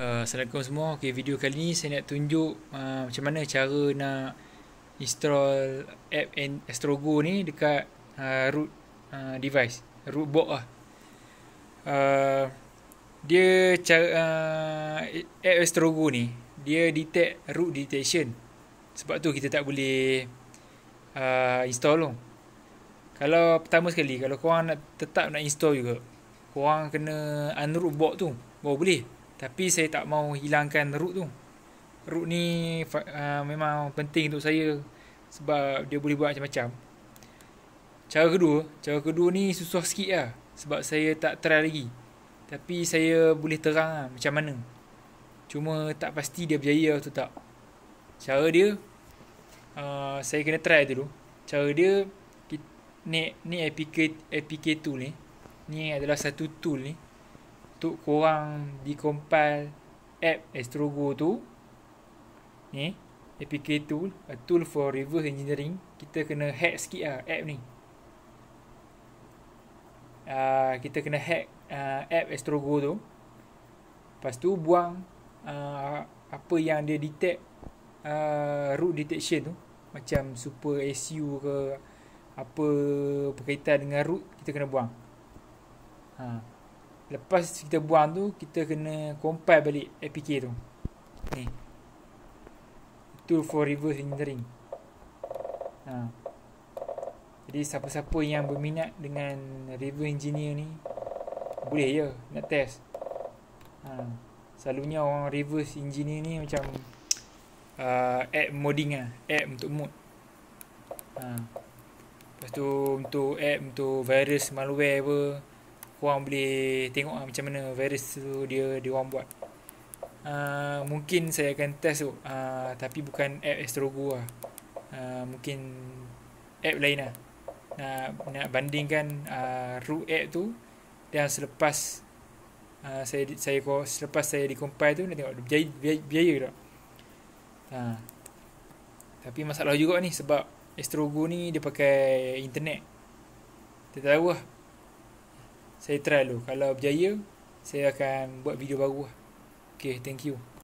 Eh, Assalamualaikum semua. Okey, video kali ni saya nak tunjuk uh, macam mana cara nak install app and Astrogo ni dekat uh, root uh, device, root box lah. Uh, dia cara uh, app Astrogo ni dia detect root detection. Sebab tu kita tak boleh uh, install long. Kalau pertama sekali kalau korang nak tetap nak install juga, korang kena unroot box tu baru boleh. Tapi saya tak mau hilangkan root tu. Root ni uh, memang penting untuk saya sebab dia boleh buat macam-macam. Cara kedua, cara kedua ni susah sikit lah sebab saya tak try lagi. Tapi saya boleh terang lah macam mana. Cuma tak pasti dia berjaya atau tak. Cara dia, uh, saya kena try dulu. Cara dia, ni, ni APK, APK tool ni. Ni adalah satu tool ni untuk korang decompile app AstroGo tu ni APK tool a tool for reverse engineering kita kena hack sikit lah app ni uh, kita kena hack uh, app AstroGo tu lepas tu buang uh, apa yang dia detect uh, root detection tu macam super SU ke apa berkaitan dengan root kita kena buang ha. Lepas kita buang tu Kita kena compile balik APK tu Ni Itu for reverse engineering ha. Jadi siapa-siapa yang berminat Dengan reverse engineer ni Boleh je nak test ha. Selalunya orang reverse engineer ni macam uh, ah, App modding lah App untuk mod ha. Lepas tu untuk app untuk virus malware apa korang boleh tengok lah macam mana virus tu dia dia buat. Uh, mungkin saya akan test tu uh, tapi bukan app Astrogo lah. Uh, mungkin app lain lah. Nak, nak bandingkan uh, root app tu dan selepas uh, saya saya ko selepas saya dicompile tu nak tengok biaya biaya, biaya tak. Uh. Tapi masalah juga ni sebab Astrogo ni dia pakai internet. Tak tahu lah saya try dulu kalau berjaya saya akan buat video baru lah. Okay, thank you.